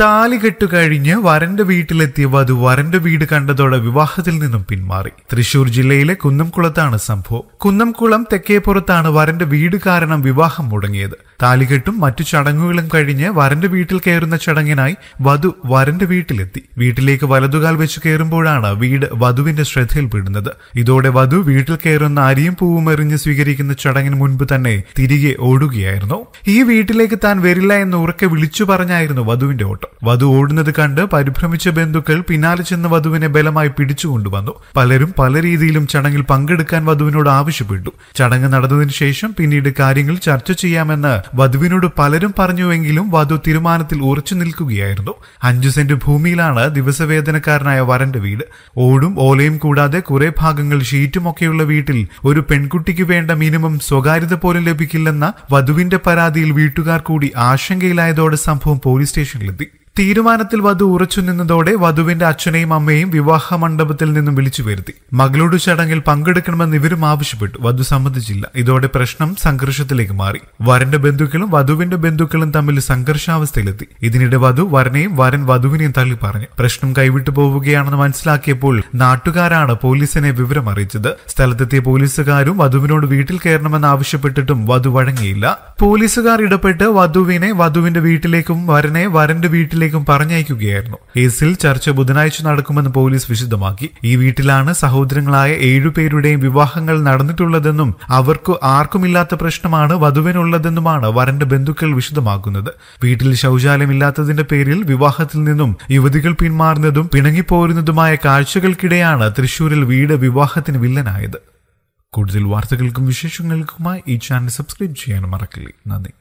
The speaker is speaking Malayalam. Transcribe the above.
താലി കഴിഞ്ഞ് വരന്റെ വീട്ടിലെത്തിയ വധു വരന്റെ വീട് കണ്ടതോടെ വിവാഹത്തിൽ നിന്നും പിന്മാറി തൃശൂർ ജില്ലയിലെ കുന്നംകുളത്താണ് സംഭവം കുന്നംകുളം തെക്കേപ്പുറത്താണ് വരന്റെ വീട് കാരണം വിവാഹം മുടങ്ങിയത് താലികെട്ടും മറ്റു ചടങ്ങുകളും കഴിഞ്ഞ് വരന്റെ വീട്ടിൽ കയറുന്ന ചടങ്ങിനായി വധു വരന്റെ വീട്ടിലെത്തി വീട്ടിലേക്ക് വലതുകാൽ വെച്ച് കയറുമ്പോഴാണ് വീട് വധുവിന്റെ ശ്രദ്ധയിൽപ്പെടുന്നത് ഇതോടെ വധു വീട്ടിൽ കയറുന്ന അരിയും പൂവും എറിഞ്ഞ് സ്വീകരിക്കുന്ന ചടങ്ങിന് മുൻപ് തന്നെ തിരികെ ഓടുകയായിരുന്നു ഈ വീട്ടിലേക്ക് താൻ വരില്ല എന്ന് ഉറക്കെ വിളിച്ചു പറഞ്ഞായിരുന്നു വധുവിന്റെ ഓട്ടം കൊല്ലപ്പെട്ടു വധു ഓടുന്നത് കണ്ട് പരിഭ്രമിച്ച ബന്ധുക്കൾ പിന്നാലെ ചെന്ന് വധുവിനെ ബലമായി പിടിച്ചുകൊണ്ടുവന്നു പലരും പല രീതിയിലും ചടങ്ങിൽ പങ്കെടുക്കാൻ വധുവിനോട് ആവശ്യപ്പെട്ടു ചടങ്ങ് നടന്നതിന് ശേഷം പിന്നീട് കാര്യങ്ങൾ ചർച്ച ചെയ്യാമെന്ന് വധുവിനോട് പലരും പറഞ്ഞുവെങ്കിലും വധു തീരുമാനത്തിൽ ഉറച്ചു നിൽക്കുകയായിരുന്നു അഞ്ചു സെന്റ് ഭൂമിയിലാണ് ദിവസവേദനക്കാരനായ വരന്റെ വീട് ഓടും ഓലയും കൂടാതെ കുറെ ഭാഗങ്ങൾ ഷീറ്റുമൊക്കെയുള്ള വീട്ടിൽ ഒരു പെൺകുട്ടിക്ക് വേണ്ട മിനിമം സ്വകാര്യത പോലും ലഭിക്കില്ലെന്ന വധുവിന്റെ പരാതിയിൽ വീട്ടുകാർ കൂടി ആശങ്കയിലായതോടെ സംഭവം പോലീസ് സ്റ്റേഷനിലെത്തി തീരുമാനത്തിൽ വധു ഉറച്ചു നിന്നതോടെ വധുവിന്റെ അച്ഛനെയും അമ്മയെയും വിവാഹ മണ്ഡപത്തിൽ നിന്നും വിളിച്ചു വരുത്തി മകളുടെ ചടങ്ങിൽ പങ്കെടുക്കണമെന്ന് ഇവരും ആവശ്യപ്പെട്ടു വധു സമ്മതിച്ചില്ല ഇതോടെ പ്രശ്നം സംഘർഷത്തിലേക്ക് മാറി വരന്റെ ബന്ധുക്കളും വധുവിന്റെ ബന്ധുക്കളും തമ്മിൽ സംഘർഷാവസ്ഥയിലെത്തി ഇതിനിടെ വധു വരനെയും വരൻ വധുവിനെയും തള്ളി പറഞ്ഞു പ്രശ്നം കൈവിട്ടു പോവുകയാണെന്ന് മനസ്സിലാക്കിയപ്പോൾ നാട്ടുകാരാണ് പോലീസിനെ വിവരം അറിയിച്ചത് സ്ഥലത്തെത്തിയ പോലീസുകാരും വധുവിനോട് വീട്ടിൽ കയറണമെന്ന് ആവശ്യപ്പെട്ടിട്ടും വധു വഴങ്ങിയില്ല പോലീസുകാർ ഇടപെട്ട് വധുവിനെ വധുവിന്റെ വീട്ടിലേക്കും വരനെ വരന്റെ വീട്ടിലേക്കും വീട്ടിലേക്കും പറഞ്ഞയക്കുകയായിരുന്നു കേസിൽ ചർച്ച ബുധനാഴ്ച നടക്കുമെന്ന് പോലീസ് വിശദമാക്കി ഈ വീട്ടിലാണ് സഹോദരങ്ങളായ ഏഴുപേരുടെയും വിവാഹങ്ങൾ നടന്നിട്ടുള്ളതെന്നും അവർക്ക് ആർക്കുമില്ലാത്ത പ്രശ്നമാണ് വധുവിനുള്ളതെന്നുമാണ് വരന്റെ ബന്ധുക്കൾ വിശദമാക്കുന്നത് വീട്ടിൽ ശൌചാലയമില്ലാത്തതിന്റെ പേരിൽ വിവാഹത്തിൽ നിന്നും യുവതികൾ പിന്മാറുന്നതും പിണങ്ങിപ്പോരുന്നതുമായ കാഴ്ചകൾക്കിടെയാണ് തൃശൂരിൽ വീട് വിവാഹത്തിന് വില്ലനായത് കൂടുതൽ വാർത്തകൾക്കും വിശേഷങ്ങൾക്കുമായി ഈ ചാനൽ സബ്സ്ക്രൈബ് ചെയ്യാൻ മറക്കില്ല നന്ദി